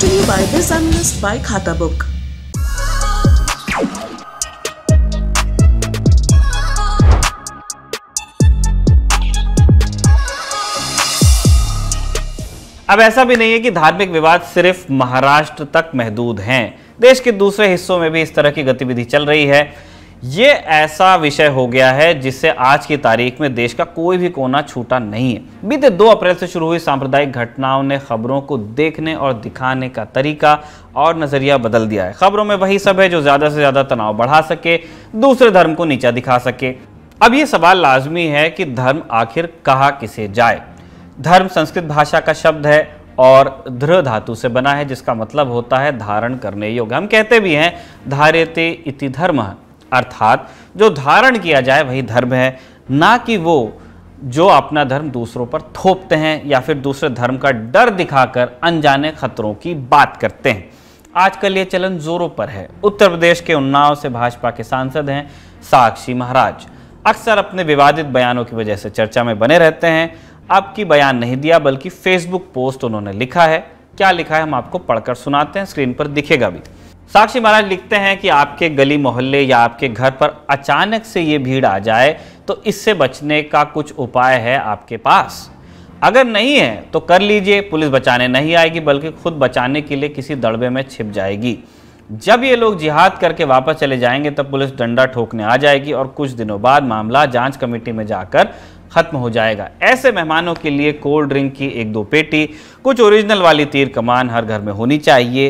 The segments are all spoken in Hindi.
to you by this analyst by Khata Book. अब ऐसा भी नहीं है कि धार्मिक विवाद सिर्फ महाराष्ट्र तक महदूद हैं देश के दूसरे हिस्सों में भी इस तरह की गतिविधि चल रही है ये ऐसा विषय हो गया है जिससे आज की तारीख में देश का कोई भी कोना छूटा नहीं है बीते 2 अप्रैल से शुरू हुई सांप्रदायिक घटनाओं ने खबरों को देखने और दिखाने का तरीका और नज़रिया बदल दिया है खबरों में वही सब है जो ज़्यादा से ज़्यादा तनाव बढ़ा सके दूसरे धर्म को नीचा दिखा सके अब ये सवाल लाजमी है कि धर्म आखिर कहा किसे जाए धर्म संस्कृत भाषा का शब्द है और ध्र धातु से बना है जिसका मतलब होता है धारण करने योग्य हम कहते भी हैं धार्यते इति धर्म अर्थात जो धारण किया जाए वही धर्म है ना कि वो जो अपना धर्म दूसरों पर थोपते हैं या फिर दूसरे धर्म का डर दिखाकर अनजाने खतरों की बात करते हैं आजकल ये चलन जोरों पर है उत्तर प्रदेश के उन्नाव से भाजपा के सांसद हैं साक्षी महाराज अक्सर अपने विवादित बयानों की वजह से चर्चा में बने रहते हैं अब की बयान नहीं दिया बल्कि फेसबुक पोस्ट उन्होंने लिखा है क्या लिखा है हम आपको पढ़कर सुनाते हैं स्क्रीन पर दिखेगा भी साक्षी महाराज लिखते हैं कि आपके गली मोहल्ले या आपके घर पर अचानक से ये भीड़ आ जाए तो इससे बचने का कुछ उपाय है आपके पास अगर नहीं है तो कर लीजिए पुलिस बचाने नहीं आएगी बल्कि खुद बचाने के लिए किसी दड़बे में छिप जाएगी जब ये लोग जिहाद करके वापस चले जाएंगे तब पुलिस डंडा ठोकने आ जाएगी और कुछ दिनों बाद मामला जांच कमेटी में जाकर खत्म हो जाएगा ऐसे मेहमानों के लिए कोल्ड ड्रिंक की एक दो पेटी कुछ ओरिजिनल वाली तीर कमान हर घर में होनी चाहिए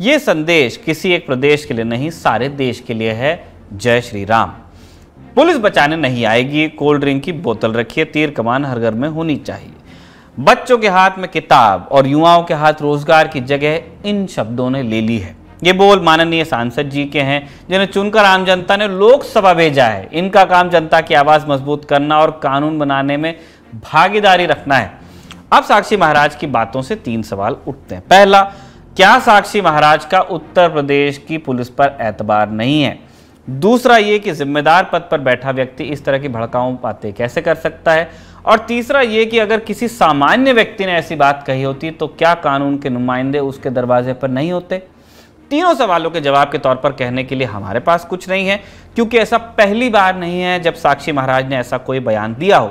ये संदेश किसी एक प्रदेश के लिए नहीं सारे देश के लिए है जय श्री राम पुलिस बचाने नहीं आएगी कोल्ड ड्रिंक की बोतल रखिए तीर कमान हर घर में होनी चाहिए बच्चों के हाथ में किताब और युवाओं के हाथ रोजगार की जगह इन शब्दों ने ले ली है ये बोल माननीय सांसद जी के हैं जिन्हें चुनकर आम जनता ने लोकसभा भेजा है इनका काम जनता की आवाज़ मजबूत करना और कानून बनाने में भागीदारी रखना है अब साक्षी महाराज की बातों से तीन सवाल उठते हैं पहला क्या साक्षी महाराज का उत्तर प्रदेश की पुलिस पर एतबार नहीं है दूसरा ये कि जिम्मेदार पद पर बैठा व्यक्ति इस तरह की भड़काऊ बातें कैसे कर सकता है और तीसरा ये कि अगर किसी सामान्य व्यक्ति ने ऐसी बात कही होती तो क्या कानून के नुमाइंदे उसके दरवाजे पर नहीं होते तीनों सवालों के जवाब के तौर पर कहने के लिए हमारे पास कुछ नहीं है क्योंकि ऐसा पहली बार नहीं है जब साक्षी महाराज ने ऐसा कोई बयान दिया हो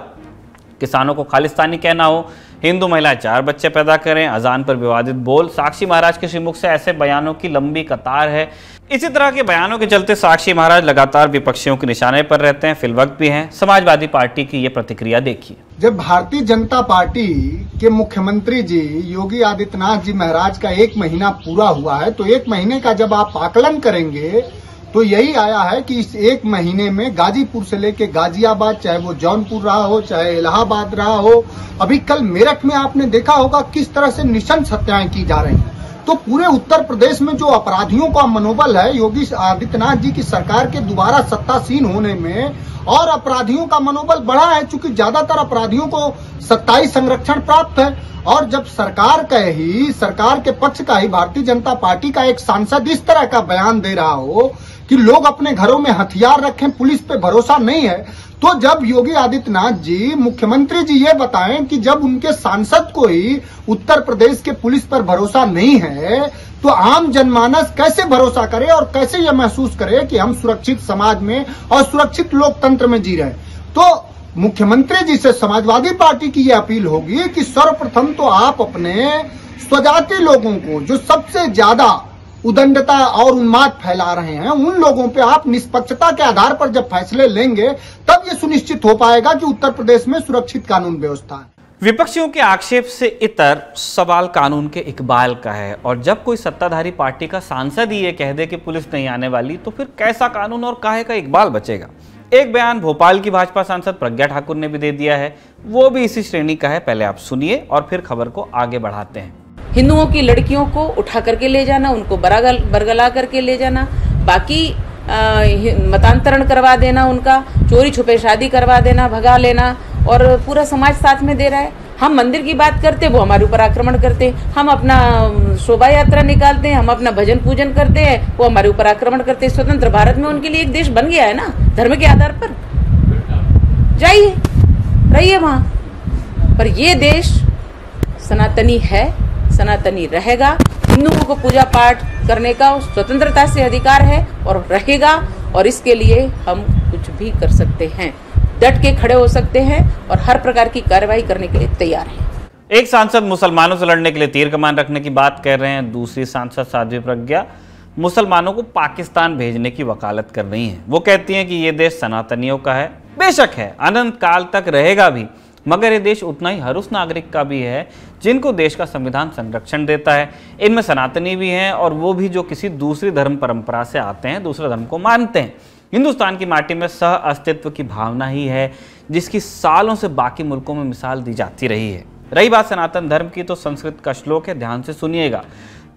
किसानों को खालिस्तानी कहना हो हिंदू महिलाएं चार बच्चे पैदा करें अजान पर विवादित बोल साक्षी महाराज के श्रीमुख से ऐसे बयानों की लंबी कतार है इसी तरह के बयानों के चलते साक्षी महाराज लगातार विपक्षियों के निशाने पर रहते हैं फिल वक्त भी हैं समाजवादी पार्टी की ये प्रतिक्रिया देखिए जब भारतीय जनता पार्टी के मुख्यमंत्री जी योगी आदित्यनाथ जी महाराज का एक महीना पूरा हुआ है तो एक महीने का जब आप आकलन करेंगे तो यही आया है कि इस एक महीने में गाजीपुर से लेके गाजियाबाद चाहे वो जौनपुर रहा हो चाहे इलाहाबाद रहा हो अभी कल मेरठ में आपने देखा होगा किस तरह से निशंस हत्याएं की जा रही हैं तो पूरे उत्तर प्रदेश में जो अपराधियों का मनोबल है योगी आदित्यनाथ जी की सरकार के दोबारा सत्तासीन होने में और अपराधियों का मनोबल बढ़ा है चूंकि ज्यादातर अपराधियों को सत्ताई संरक्षण प्राप्त है और जब सरकार का ही सरकार के पक्ष का ही भारतीय जनता पार्टी का एक सांसद इस तरह का बयान दे रहा हो कि लोग अपने घरों में हथियार रखें पुलिस पे भरोसा नहीं है तो जब योगी आदित्यनाथ जी मुख्यमंत्री जी ये बताएं कि जब उनके सांसद को ही उत्तर प्रदेश के पुलिस पर भरोसा नहीं है तो आम जनमानस कैसे भरोसा करे और कैसे यह महसूस करे कि हम सुरक्षित समाज में और सुरक्षित लोकतंत्र में जी रहे तो मुख्यमंत्री जी से समाजवादी पार्टी की यह अपील होगी कि सर्वप्रथम तो आप अपने स्वजाति लोगों को जो सबसे ज्यादा उदंडता और उन्माद फैला रहे हैं उन लोगों पे आप निष्पक्षता के आधार पर जब फैसले लेंगे तब ये सुनिश्चित हो पाएगा कि उत्तर प्रदेश में सुरक्षित कानून व्यवस्था है विपक्षियों के आक्षेप से इतर सवाल कानून के इकबाल का है और जब कोई सत्ताधारी पार्टी का सांसद ही ये कह दे कि पुलिस नहीं आने वाली तो फिर कैसा कानून और काहे का इकबाल बचेगा एक बयान भोपाल की भाजपा सांसद प्रज्ञा ठाकुर ने भी दे दिया है वो भी इसी श्रेणी का है पहले आप सुनिए और फिर खबर को आगे बढ़ाते हैं हिंदुओं की लड़कियों को उठा करके ले जाना उनको बरागल बरगला करके ले जाना बाकी मतांतरण करवा देना उनका चोरी छुपे शादी करवा देना भगा लेना और पूरा समाज साथ में दे रहा है हम मंदिर की बात करते वो हमारे ऊपर आक्रमण करते हैं हम अपना शोभा यात्रा निकालते हैं हम अपना भजन पूजन करते हैं वो हमारे ऊपर आक्रमण करते हैं स्वतंत्र भारत में उनके लिए एक देश बन गया है ना धर्म के आधार पर जाइए रहिए वहाँ पर ये देश सनातनी है सनातनी रहेगा हिंदुओं को पूजा पाठ करने का स्वतंत्रता से अधिकार है और रहेगा और इसके लिए हम कुछ भी कर सकते हैं डट के खड़े हो सकते हैं और हर प्रकार की कार्रवाई करने के लिए तैयार है एक सांसद मुसलमानों से लड़ने के लिए तीर कमान रखने की बात कर रहे हैं दूसरी सांसद साध्वी प्रज्ञा मुसलमानों को पाकिस्तान भेजने की वकालत कर रही हैं वो कहती हैं कि ये देश सनातनियों का है बेशक है अनंत काल तक रहेगा भी मगर ये देश उतना ही हर उस नागरिक का भी है जिनको देश का संविधान संरक्षण देता है इनमें सनातनी भी हैं और वो भी जो किसी दूसरी धर्म परंपरा से आते हैं दूसरे धर्म को मानते हैं हिंदुस्तान की माटी में सह अस्तित्व की भावना ही है जिसकी सालों से बाकी मुल्कों में मिसाल दी जाती रही है रही बात सनातन धर्म की तो संस्कृत का श्लोक है ध्यान से सुनिएगा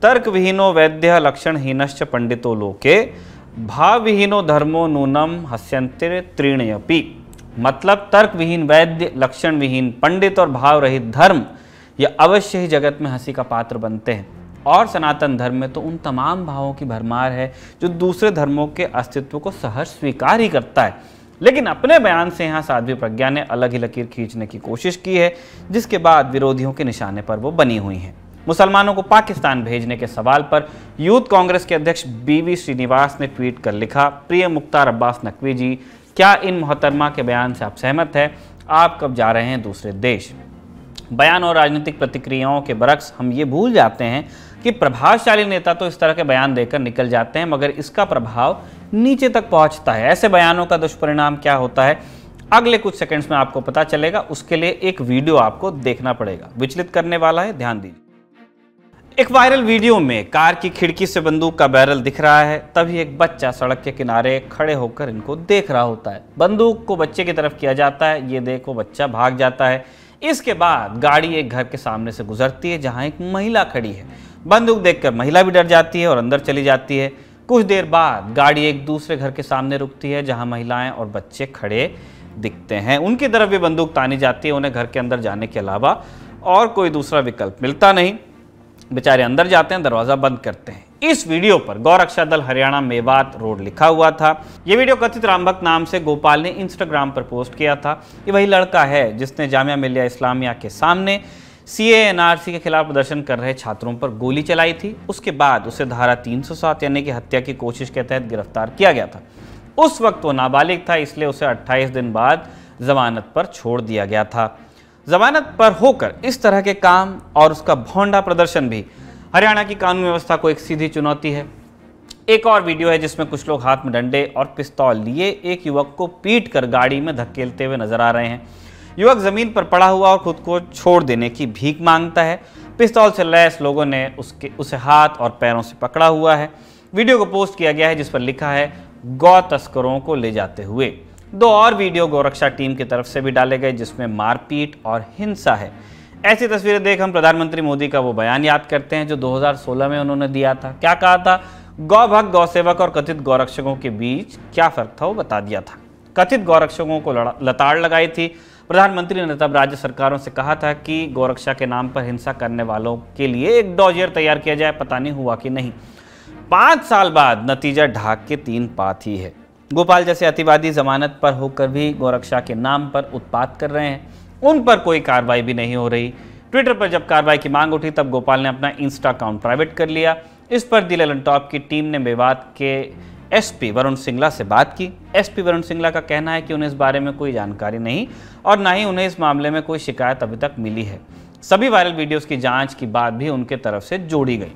तर्क विहीनो वैद्य लक्षण हीनश्च पंडितो लोके भावविहीनो धर्मो नूनम हस्यंत्र त्रीणयपी मतलब तर्क विहीन वैद्य लक्षण विहीन पंडित और भाव रहित धर्म ये अवश्य ही जगत में हंसी का पात्र बनते हैं और सनातन धर्म में तो उन तमाम भावों की भरमार है जो दूसरे धर्मों के अस्तित्व को सहर्ष स्वीकार ही करता है लेकिन अपने बयान से यहाँ साध्वी प्रज्ञा ने अलग ही लकीर खींचने की कोशिश की है जिसके बाद विरोधियों के निशाने पर वो बनी हुई हैं मुसलमानों को पाकिस्तान भेजने के सवाल पर यूथ कांग्रेस के अध्यक्ष बीवी श्रीनिवास ने ट्वीट कर लिखा प्रिय मुख्तार अब्बास नकवी जी क्या इन मोहतरमा के बयान से आप सहमत है आप कब जा रहे हैं दूसरे देश बयान और राजनीतिक प्रतिक्रियाओं के बरक्स हम ये भूल जाते हैं कि प्रभावशाली नेता तो इस तरह के बयान देकर निकल जाते हैं मगर इसका प्रभाव नीचे तक पहुंचता है ऐसे बयानों का दुष्परिणाम क्या होता है अगले कुछ सेकंड्स में आपको पता चलेगा उसके लिए एक वीडियो आपको देखना पड़ेगा विचलित करने वाला है ध्यान दीजिए एक वायरल वीडियो में कार की खिड़की से बंदूक का बैरल दिख रहा है तभी एक बच्चा सड़क के किनारे खड़े होकर इनको देख रहा होता है बंदूक को बच्चे की तरफ किया जाता है ये देखो बच्चा भाग जाता है इसके बाद गाड़ी एक घर के सामने से गुजरती है जहां एक महिला खड़ी है बंदूक देखकर महिला भी डर जाती है और अंदर चली जाती है कुछ देर बाद गाड़ी एक दूसरे घर के सामने रुकती है जहां महिलाएं और बच्चे खड़े दिखते हैं उनकी तरफ भी बंदूक तानी जाती है उन्हें घर के अंदर जाने के अलावा और कोई दूसरा विकल्प मिलता नहीं बेचारे अंदर जाते हैं दरवाज़ा बंद करते हैं इस वीडियो पर गौरक्षा दल हरियाणा मेवात रोड लिखा हुआ था ये वीडियो कथित रामभक्त नाम से गोपाल ने इंस्टाग्राम पर पोस्ट किया था ये वही लड़का है जिसने जामिया मिलिया इस्लामिया के सामने सी एनआरसी के खिलाफ प्रदर्शन कर रहे छात्रों पर गोली चलाई थी उसके बाद उसे धारा 307 यानी कि हत्या की कोशिश के तहत गिरफ्तार किया गया था उस वक्त वो नाबालिग था इसलिए उसे 28 दिन बाद जमानत पर छोड़ दिया गया था जमानत पर होकर इस तरह के काम और उसका भोंडा प्रदर्शन भी हरियाणा की कानून व्यवस्था को एक सीधी चुनौती है एक और वीडियो है जिसमें कुछ लोग हाथ में डंडे और पिस्तौल लिए एक युवक को पीट कर गाड़ी में धकेलते हुए नजर आ रहे हैं युवक जमीन पर पड़ा हुआ और खुद को छोड़ देने की भीख मांगता है पिस्तौल से लैस लोगों ने उसके उसे हाथ और पैरों से पकड़ा हुआ है वीडियो को पोस्ट किया गया है जिस पर लिखा है गौ तस्करों को ले जाते हुए दो और वीडियो गोरक्षा टीम की तरफ से भी डाले गए जिसमें मारपीट और हिंसा है ऐसी तस्वीरें देख हम प्रधानमंत्री मोदी का वो बयान याद करते हैं जो 2016 में उन्होंने दिया था क्या कहा था गौ भक्त गौसेवक और कथित गौरक्षकों के बीच क्या फर्क था वो बता दिया था कथित गौरक्षकों को लताड़ लगाई थी प्रधानमंत्री ने तब राज्य सरकारों से कहा था कि गौरक्षा के नाम पर हिंसा करने वालों के लिए एक डॉजियर तैयार किया जाए पता नहीं हुआ कि नहीं पाँच साल बाद नतीजा ढाक के तीन पात ही है गोपाल जैसे अतिवादी जमानत पर होकर भी गोरक्षा के नाम पर उत्पात कर रहे हैं उन पर कोई कार्रवाई भी नहीं हो रही ट्विटर पर जब कार्रवाई की मांग उठी तब गोपाल ने अपना इंस्टा अकाउंट प्राइवेट कर लिया इस पर दिल टॉप की टीम ने मेवात के एसपी वरुण सिंगला से बात की एसपी वरुण सिंगला का कहना है कि उन्हें इस बारे में कोई जानकारी नहीं और ना ही उन्हें इस मामले में कोई शिकायत अभी तक मिली है सभी वायरल वीडियोस की जांच की बात भी उनके तरफ से जोड़ी गई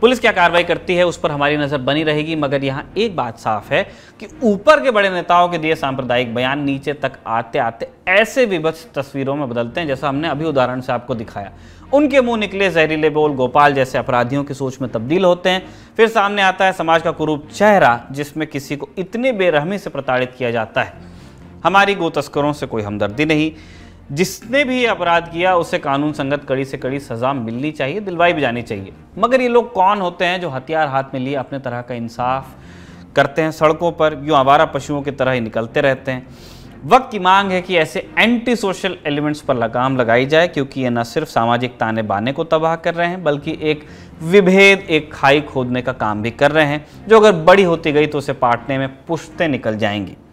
पुलिस क्या कार्रवाई करती है उस पर हमारी नज़र बनी रहेगी मगर यहाँ एक बात साफ है कि ऊपर के बड़े नेताओं के दिए सांप्रदायिक बयान नीचे तक आते आते ऐसे विभत्स तस्वीरों में बदलते हैं जैसा हमने अभी उदाहरण से आपको दिखाया उनके मुंह निकले जहरीले बोल गोपाल जैसे अपराधियों की सोच में तब्दील होते हैं फिर सामने आता है समाज का कुरूप चेहरा जिसमें किसी को इतनी बेरहमी से प्रताड़ित किया जाता है हमारी गो तस्करों से कोई हमदर्दी नहीं जिसने भी अपराध किया उसे कानून संगत कड़ी से कड़ी सज़ा मिलनी चाहिए दिलवाई भी जानी चाहिए मगर ये लोग कौन होते हैं जो हथियार हाथ में लिए अपने तरह का इंसाफ करते हैं सड़कों पर यूँ आवारा पशुओं की तरह ही निकलते रहते हैं वक्त की मांग है कि ऐसे एंटी सोशल एलिमेंट्स पर लगाम लगाई जाए क्योंकि ये न सिर्फ सामाजिक ताने बाने को तबाह कर रहे हैं बल्कि एक विभेद एक खाई खोदने का काम भी कर रहे हैं जो अगर बड़ी होती गई तो उसे पाटने में पुश्तें निकल जाएंगी